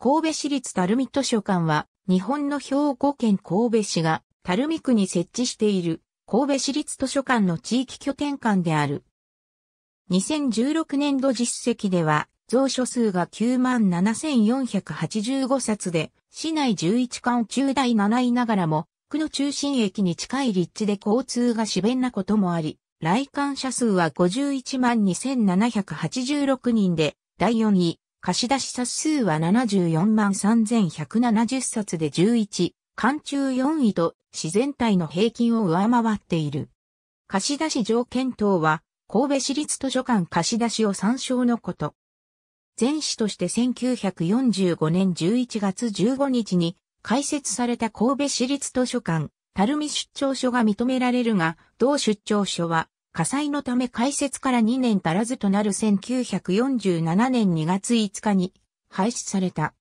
神戸市立垂水図書館は、日本の兵庫県神戸市が、垂水区に設置している、神戸市立図書館の地域拠点館である。2016年度実績では、蔵書数が97,485冊で、市内11館中第7位ながらも、区の中心駅に近い立地で交通が自便なこともあり、来館者数は51万2786人で、第4位、貸し出し冊数は74万3170冊で11、間中4位と自然体の平均を上回っている。貸し出し条件等は、神戸市立図書館貸し出しを参照のこと。前市として1945年11月15日に開設された神戸市立図書館、垂水出張所が認められるが、同出張所は火災のため開設から2年足らずとなる1947年2月5日に廃止された。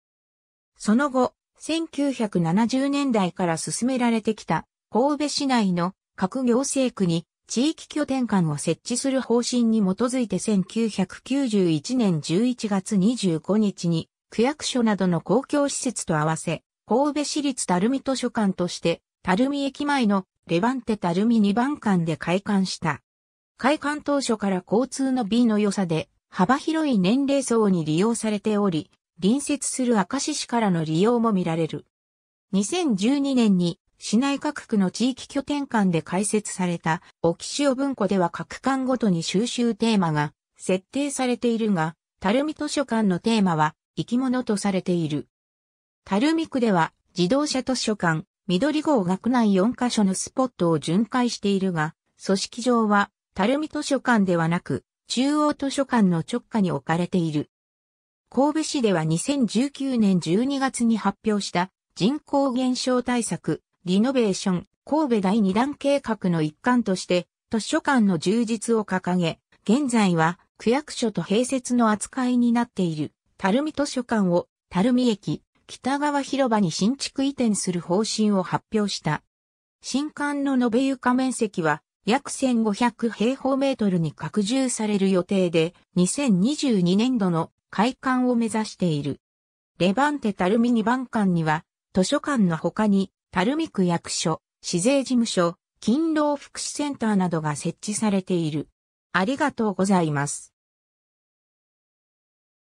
その後、1970年代から進められてきた神戸市内の各行政区に地域拠点間を設置する方針に基づいて1991年11月25日に区役所などの公共施設と合わせ、神戸市立垂水図書館として、垂水駅前のレバンテ垂水2番館で開館した。開館当初から交通の便の良さで幅広い年齢層に利用されており、隣接する明石市からの利用も見られる。2012年に市内各区の地域拠点間で開設された沖潮文庫では各館ごとに収集テーマが設定されているが、垂水図書館のテーマは生き物とされている。垂水区では自動車図書館、緑号学内4カ所のスポットを巡回しているが、組織上は垂水図書館ではなく、中央図書館の直下に置かれている。神戸市では2019年12月に発表した人口減少対策、リノベーション、神戸第2弾計画の一環として、図書館の充実を掲げ、現在は区役所と併設の扱いになっている、垂水図書館を垂水駅、北側広場に新築移転する方針を発表した。新館の延べ床面積は約1500平方メートルに拡充される予定で、2022年度の開館を目指している。レバンテルミ2番館には、図書館の他に、ルミ区役所、市税事務所、勤労福祉センターなどが設置されている。ありがとうございます。